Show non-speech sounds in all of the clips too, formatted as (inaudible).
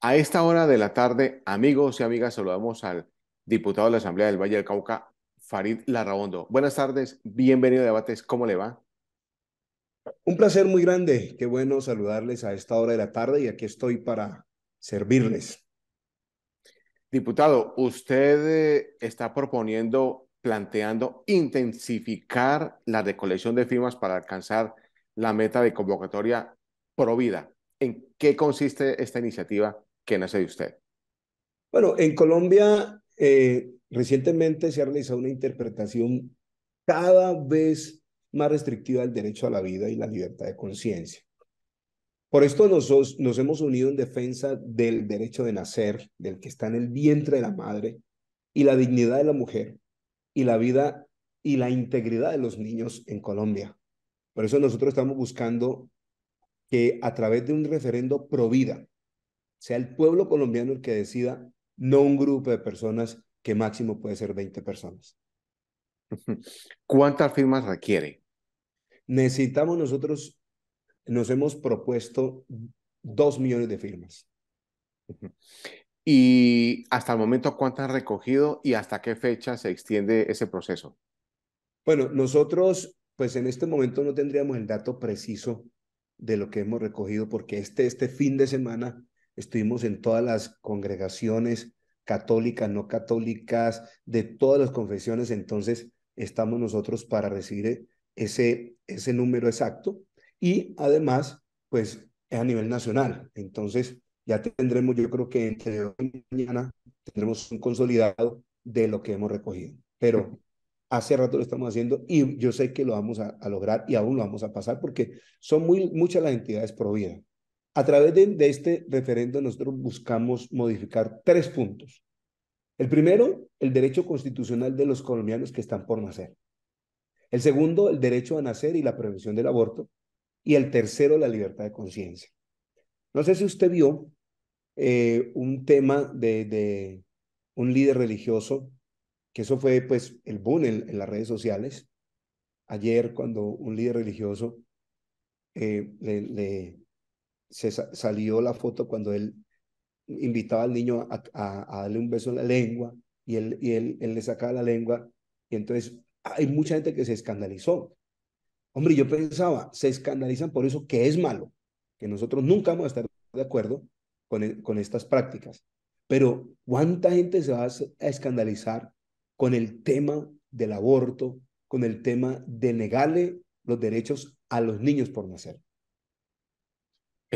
A esta hora de la tarde, amigos y amigas, saludamos al diputado de la Asamblea del Valle del Cauca, Farid Larraondo. Buenas tardes, bienvenido a Debates, ¿cómo le va? Un placer muy grande, qué bueno saludarles a esta hora de la tarde y aquí estoy para servirles. Diputado, usted eh, está proponiendo, planteando intensificar la recolección de firmas para alcanzar la meta de convocatoria provida. ¿En qué consiste esta iniciativa ¿qué nace de usted? Bueno, en Colombia eh, recientemente se ha realizado una interpretación cada vez más restrictiva del derecho a la vida y la libertad de conciencia. Por esto nos, nos hemos unido en defensa del derecho de nacer, del que está en el vientre de la madre, y la dignidad de la mujer, y la vida y la integridad de los niños en Colombia. Por eso nosotros estamos buscando que a través de un referendo pro vida, sea el pueblo colombiano el que decida, no un grupo de personas que máximo puede ser 20 personas. (laughs) ¿Cuántas firmas requiere? Necesitamos nosotros, nos hemos propuesto dos millones de firmas. ¿Y hasta el momento cuántas han recogido y hasta qué fecha se extiende ese proceso? Bueno, nosotros pues en este momento no tendríamos el dato preciso de lo que hemos recogido porque este, este fin de semana Estuvimos en todas las congregaciones católicas, no católicas, de todas las confesiones. Entonces, estamos nosotros para recibir ese, ese número exacto. Y además, pues es a nivel nacional. Entonces, ya tendremos, yo creo que entre hoy y mañana tendremos un consolidado de lo que hemos recogido. Pero hace rato lo estamos haciendo y yo sé que lo vamos a, lograr y aún lo vamos a pasar porque son muy, muchas las entidades pro a través de, este referendo nosotros buscamos modificar tres puntos. El primero, el derecho constitucional de los colombianos que están por nacer. El segundo, el derecho a nacer y la prevención del aborto. Y el tercero, la libertad de conciencia. No sé si usted vio eh, un tema de, un líder religioso, que eso fue pues el boom en, las redes sociales. Ayer cuando un líder religioso eh, le, se salió la foto cuando él invitaba al niño a, darle un beso en la lengua y él, y él le sacaba la lengua. Y entonces hay mucha gente que se escandalizó. Hombre, yo pensaba, se escandalizan por eso que es malo, que nosotros nunca vamos a estar de acuerdo con, e-, con estas prácticas. Pero ¿cuánta gente se va a escandalizar con el tema del aborto, con el tema de negarle los derechos a los niños por nacer?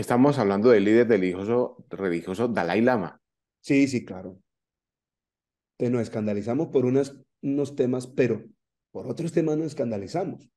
Estamos hablando del líder religioso, religioso Dalai Lama. Sí, sí, claro. Te nos escandalizamos por unos temas, pero por otros temas nos escandalizamos.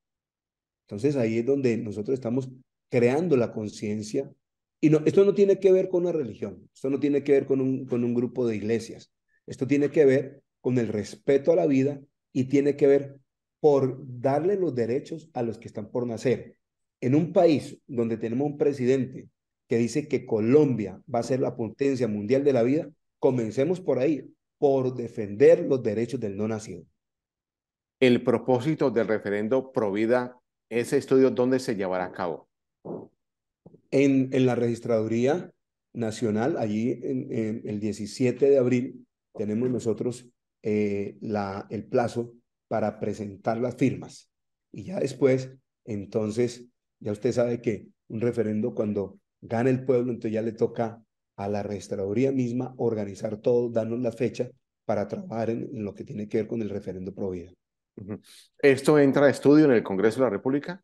Entonces ahí es donde nosotros estamos creando la conciencia. Y esto no tiene que ver con una religión, esto no tiene que ver con un grupo de iglesias, esto tiene que ver con el respeto a la vida y tiene que ver por darle los derechos a los que están por nacer en un país donde tenemos un presidente que dice que Colombia va a ser la potencia mundial de la vida, comencemos por ahí, por defender los derechos del no nacido. El propósito del referendo Provida, ese estudio, ¿dónde se llevará a cabo? En, en la Registraduría Nacional, allí el 17 de abril, tenemos nosotros eh, el plazo para presentar las firmas. Y ya después, entonces, ya usted sabe que un referendo cuando gana el pueblo, entonces ya le toca a la registraduría misma organizar todo, darnos la fecha para trabajar en, lo que tiene que ver con el referendo pro vida. ¿Esto entra a estudio en el Congreso de la República?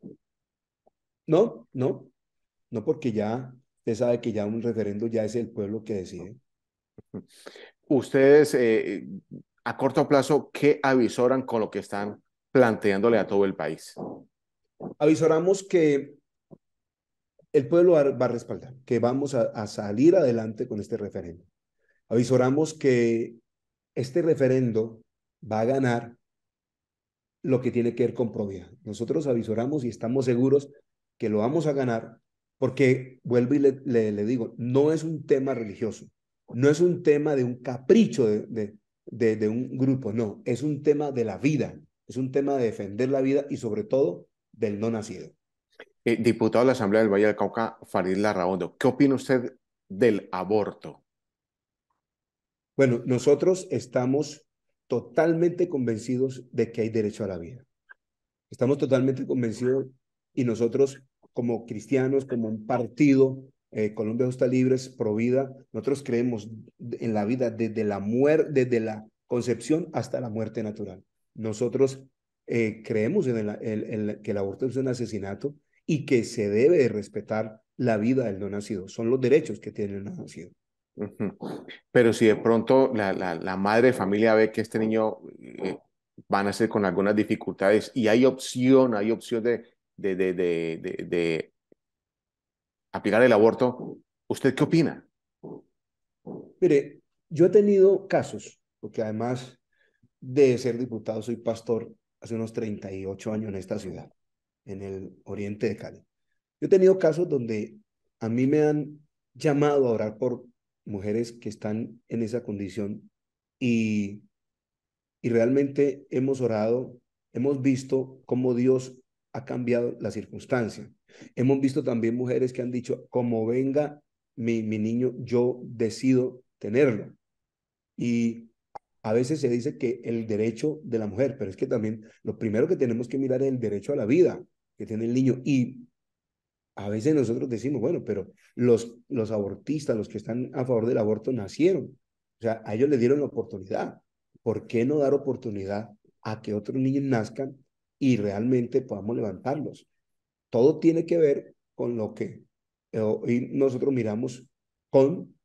No, no, no porque ya, usted sabe que ya un referendo ya es el pueblo que decide. Ustedes, eh, a corto plazo, ¿qué avisoran con lo que están planteándole a todo el país? avisoramos que el pueblo va a respaldar, que vamos a, a salir adelante con este referendo. Avisoramos que este referendo va a ganar lo que tiene que ver con probidad. Nosotros avisoramos y estamos seguros que lo vamos a ganar porque, vuelvo y le, le, le digo, no es un tema religioso, no es un tema de un capricho de, de, de, de un grupo, no, es un tema de la vida, es un tema de defender la vida y sobre todo del no nacido. Eh, diputado de la Asamblea del Valle del Cauca, Farid Larraondo, ¿qué opina usted del aborto? Bueno, nosotros estamos totalmente convencidos de que hay derecho a la vida. Estamos totalmente convencidos y nosotros como cristianos, como un partido, eh, Colombia Justa Libres, Provida, nosotros creemos en la vida desde la muerte, desde la concepción hasta la muerte natural. Nosotros eh, creemos en, el, que el aborto es un asesinato y que se debe respetar la vida del no nacido. Son los derechos que tiene el no nacido. Pero si de pronto la, madre de familia ve que este niño eh, va a nacer con algunas dificultades y hay opción, hay opción de, de, de, de, de aplicar el aborto, ¿usted qué opina? Mire, yo he tenido casos, porque además de ser diputado soy pastor hace unos 38 años en esta ciudad, en el oriente de Cali. Yo he tenido casos donde a mí me han llamado a orar por mujeres que están en esa condición y, y realmente hemos orado, hemos visto cómo Dios ha cambiado la circunstancia. Hemos visto también mujeres que han dicho, como venga mi, mi niño, yo decido tenerlo. Y a veces se dice que el derecho de la mujer, pero es que también lo primero que tenemos que mirar es el derecho a la vida que tiene el niño. Y a veces nosotros decimos, bueno, pero los, los abortistas, los que están a favor del aborto, nacieron. O sea, a ellos le dieron la oportunidad. ¿Por qué no dar oportunidad a que otros niños nazcan y realmente podamos levantarlos? Todo tiene que ver con lo que eh, hoy nosotros miramos con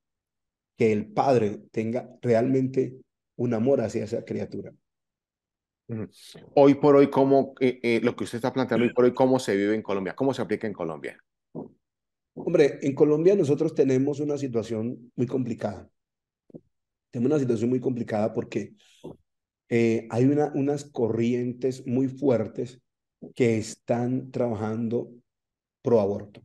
que el padre tenga realmente un amor hacia esa criatura. Hoy por hoy, ¿cómo, eh, eh, lo que usted está planteando, hoy por hoy, cómo se vive en Colombia? ¿Cómo se aplica en Colombia? Hombre, en Colombia nosotros tenemos una situación muy complicada. Tenemos una situación muy complicada porque eh, hay unas corrientes muy fuertes que están trabajando pro aborto.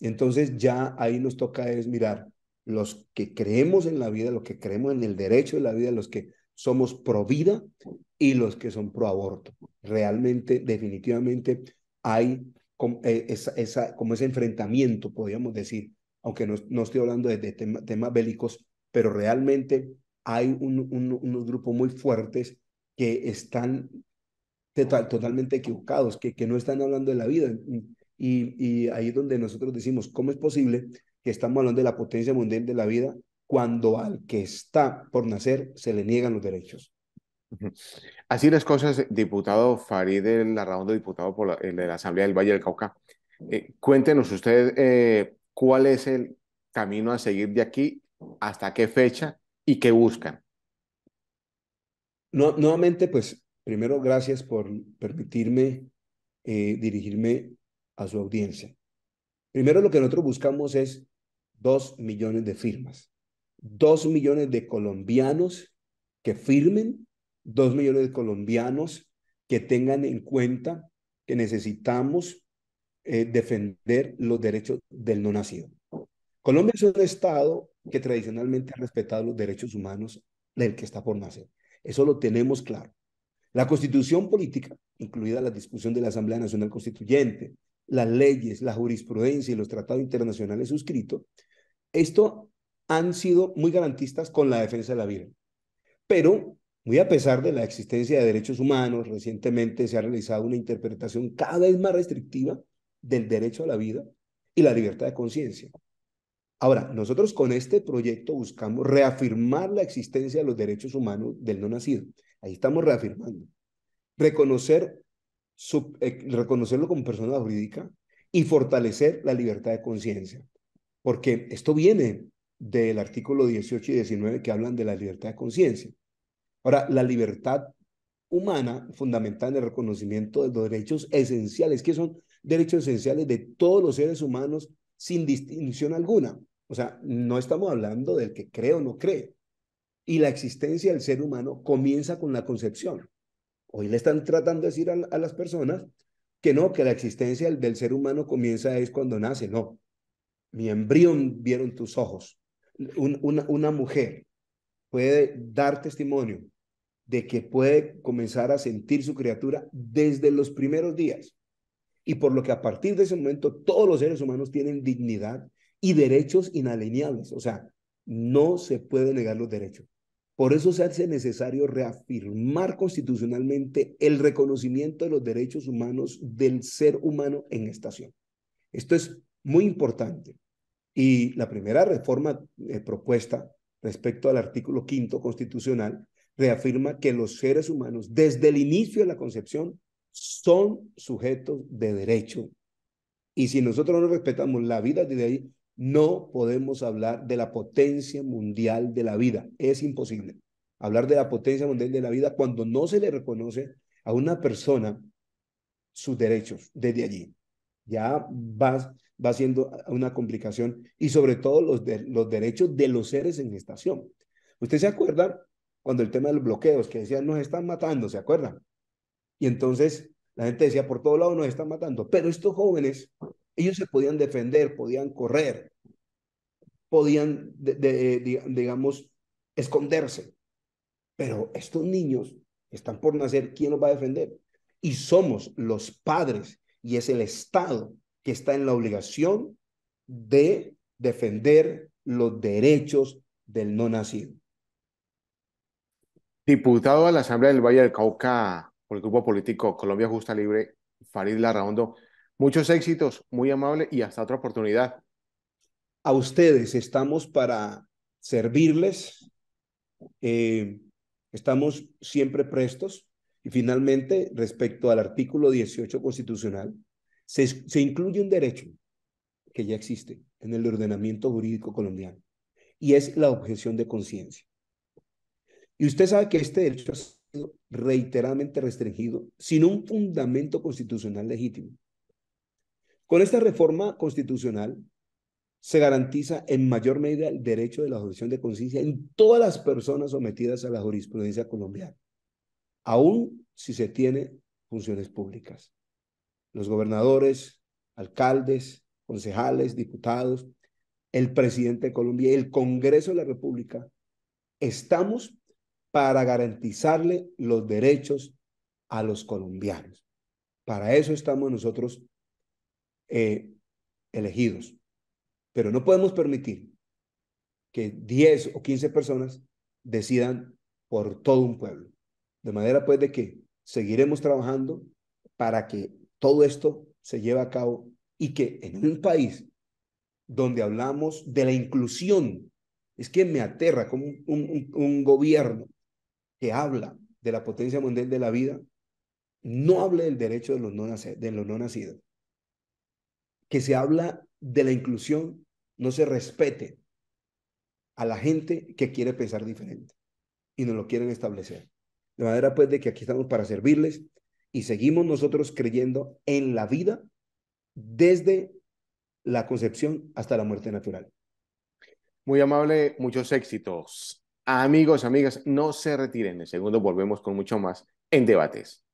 Entonces ya ahí nos toca es mirar los que creemos en la vida, los que creemos en el derecho de la vida, los que somos pro vida y los que son pro aborto. Realmente, definitivamente, hay eh, como, ese enfrentamiento, podríamos decir, aunque no, no estoy hablando de, temas bélicos, pero realmente hay un, unos grupos muy fuertes que están totalmente equivocados, que, que no están hablando de la vida. Y, y ahí es donde nosotros decimos, ¿cómo es posible que estamos hablando de la potencia mundial de la vida, cuando al que está por nacer se le niegan los derechos. Así las cosas, diputado Farid el diputado por de la Asamblea del Valle del Cauca. Eh, cuéntenos ustedes eh, cuál es el camino a seguir de aquí, hasta qué fecha y qué buscan. No, nuevamente, pues primero gracias por permitirme eh, dirigirme a su audiencia. Primero lo que nosotros buscamos es dos millones de firmas, dos millones de colombianos que firmen, dos millones de colombianos que tengan en cuenta que necesitamos eh, defender los derechos del no nacido. Colombia es un Estado que tradicionalmente ha respetado los derechos humanos del que está por nacer. Eso lo tenemos claro. La constitución política, incluida la discusión de la Asamblea Nacional Constituyente, las leyes, la jurisprudencia y los tratados internacionales suscritos, esto han sido muy garantistas con la defensa de la vida. Pero, muy a pesar de la existencia de derechos humanos, recientemente se ha realizado una interpretación cada vez más restrictiva del derecho a la vida y la libertad de conciencia. Ahora, nosotros con este proyecto buscamos reafirmar la existencia de los derechos humanos del no nacido. Ahí estamos reafirmando. Reconocer eh, reconocerlo como persona jurídica y fortalecer la libertad de conciencia. Porque esto viene del artículo 18 y 19 que hablan de la libertad de conciencia. Ahora, la libertad humana fundamental en el reconocimiento de los derechos esenciales, que son derechos esenciales de todos los seres humanos sin distinción alguna. O sea, no estamos hablando del que cree o no cree. Y la existencia del ser humano comienza con la concepción. Hoy le están tratando de decir a, las personas que no, que la existencia del, ser humano comienza es cuando nace, no. Mi embrión vieron tus ojos. una, una mujer puede dar testimonio de que puede comenzar a sentir su criatura desde los primeros días. Y por lo que a partir de ese momento todos los seres humanos tienen dignidad y derechos inalienables. O sea, no se puede negar los derechos. Por eso se hace necesario reafirmar constitucionalmente el reconocimiento de los derechos humanos del ser humano en estación. Esto es muy importante. Y la primera reforma eh, propuesta respecto al artículo quinto constitucional reafirma que los seres humanos, desde el inicio de la concepción, son sujetos de derecho. Y si nosotros no respetamos la vida de ahí, no podemos hablar de la potencia mundial de la vida. Es imposible hablar de la potencia mundial de la vida cuando no se le reconoce a una persona sus derechos desde allí. Ya va, va siendo una complicación y sobre todo los, los derechos de los seres en gestación. ¿Usted se acuerda cuando el tema de los bloqueos, que decían nos están matando, ¿se acuerdan? Y entonces la gente decía, por todo lado nos están matando, pero estos jóvenes ellos se podían defender, podían correr, podían, de, eh, digamos, esconderse. Pero estos niños están por nacer, ¿quién los va a defender? Y somos los padres y es el Estado que está en la obligación de defender los derechos del no nacido. Diputado a la Asamblea del Valle del Cauca por el grupo político Colombia Justa Libre, Farid Larraondo, Muchos éxitos, muy amable y hasta otra oportunidad. A ustedes estamos para servirles, eh, estamos siempre prestos y finalmente respecto al artículo 18 constitucional, se, se incluye un derecho que ya existe en el ordenamiento jurídico colombiano y es la objeción de conciencia. Y usted sabe que este derecho ha sido reiteradamente restringido sin un fundamento constitucional legítimo. Con esta reforma constitucional se garantiza en mayor medida el derecho de la objeción de conciencia en todas las personas sometidas a la jurisprudencia colombiana, aun si se tiene funciones públicas. Los gobernadores, alcaldes, concejales, diputados, el presidente de Colombia y el Congreso de la República estamos para garantizarle los derechos a los colombianos. Para eso estamos nosotros eh, elegidos. Pero no podemos permitir que 10 o 15 personas decidan por todo un pueblo. De manera pues de que seguiremos trabajando para que todo esto se lleve a cabo y que en un país donde hablamos de la inclusión, es que me aterra como un, gobierno que habla de la potencia mundial de la vida, no hable del derecho de los no, de los no nacidos que se habla de la inclusión no se respete a la gente que quiere pensar diferente y no lo quieren establecer. De manera pues de que aquí estamos para servirles y seguimos nosotros creyendo en la vida desde la concepción hasta la muerte natural. Muy amable, muchos éxitos. Amigos, amigas, no se retiren. En segundo volvemos con mucho más en debates.